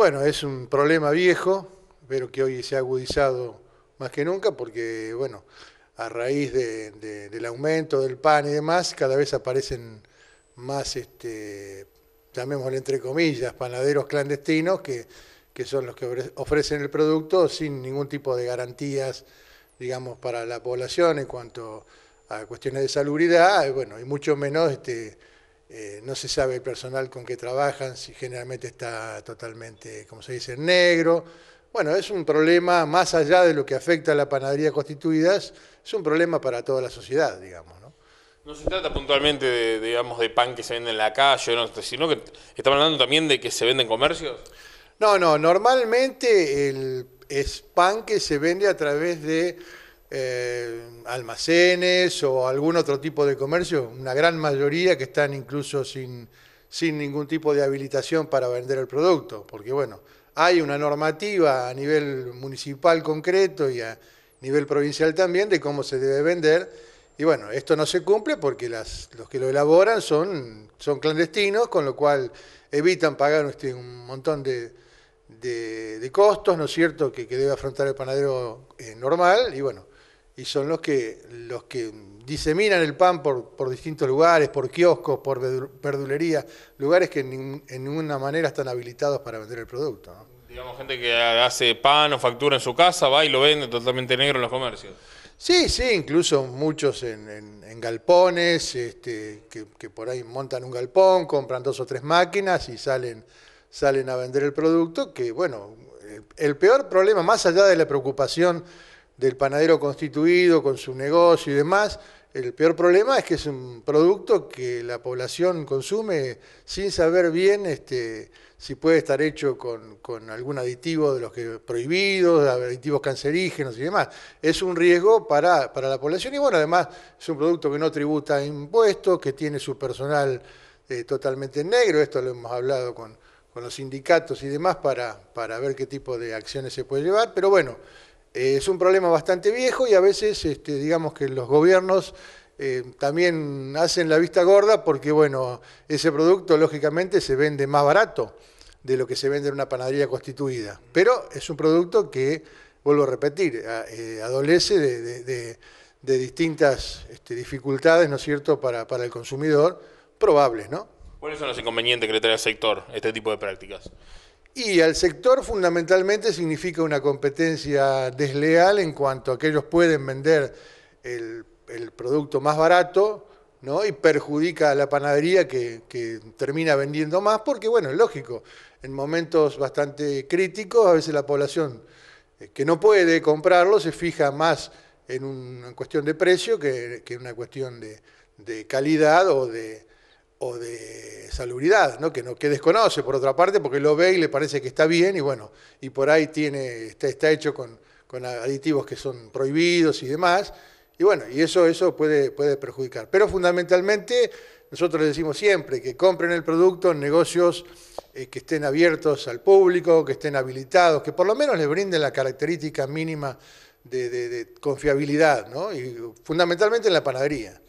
Bueno, es un problema viejo, pero que hoy se ha agudizado más que nunca porque, bueno, a raíz del aumento del pan y demás, cada vez aparecen más, este, llamémosle entre comillas, panaderos clandestinos que, que son los que ofrecen el producto sin ningún tipo de garantías, digamos, para la población en cuanto a cuestiones de salubridad, bueno, y mucho menos este, eh, no se sabe el personal con que trabajan, si generalmente está totalmente, como se dice, negro. Bueno, es un problema más allá de lo que afecta a la panadería constituidas, es un problema para toda la sociedad, digamos. No, se trata puntualmente de, digamos, de pan que se vende en la calle, sino que estamos hablando también de que se vende en comercios. No, no, normalmente el, es pan que se vende a través de eh, almacenes o algún otro tipo de comercio, una gran mayoría que están incluso sin, sin ningún tipo de habilitación para vender el producto, porque bueno, hay una normativa a nivel municipal concreto y a nivel provincial también de cómo se debe vender. Y bueno, esto no se cumple porque los que lo elaboran son, son clandestinos, con lo cual evitan pagar este, un montón de, costos, ¿no es cierto?, que, debe afrontar el panadero eh, normal. Y bueno, y son los que, los que diseminan el pan por, por distintos lugares, por kioscos, por verdulería, lugares que en, ninguna manera están habilitados para vender el producto. Digamos, gente que hace pan o factura en su casa, va y lo vende totalmente negro en los comercios. Sí, sí, incluso muchos en, galpones, este, que, por ahí montan un galpón, compran dos o tres máquinas y salen, salen a vender el producto, que bueno, eh, el peor problema, más allá de la preocupación del panadero constituido con su negocio y demás. El peor problema es que es un producto que la población consume sin saber bien este, si puede estar hecho con, algún aditivo de los que prohibidos, aditivos cancerígenos y demás. Es un riesgo para, la población y bueno, además es un producto que no tributa impuestos, que tiene su personal eh, totalmente negro, esto lo hemos hablado con, los sindicatos y demás para, para ver qué tipo de acciones se puede llevar, pero bueno, eh, es un problema bastante viejo y a veces, este, digamos que los gobiernos eh, también hacen la vista gorda porque, bueno, ese producto lógicamente se vende más barato de lo que se vende en una panadería constituida. Pero es un producto que, vuelvo a repetir, eh, adolece de, distintas este, dificultades, ¿no es cierto?, para, el consumidor, probables, ¿no? ¿Cuáles son los inconvenientes que le trae al sector este tipo de prácticas? Y al sector fundamentalmente significa una competencia desleal en cuanto a que ellos pueden vender el, producto más barato ¿no? y perjudica a la panadería que, termina vendiendo más, porque bueno, es lógico, en momentos bastante críticos a veces la población eh, que no puede comprarlo se fija más en una cuestión de precio que, en una cuestión de calidad o de, o de salubridad, ¿no? que, no, que desconoce por otra parte porque lo ve y le parece que está bien y bueno, y por ahí tiene, está, hecho con, aditivos que son prohibidos y demás, y bueno, y eso, eso puede, puede perjudicar. Pero fundamentalmente nosotros le decimos siempre que compren el producto en negocios eh, que estén abiertos al público, que estén habilitados, que por lo menos les brinden la característica mínima de, de confiabilidad, ¿no? y fundamentalmente en la panadería.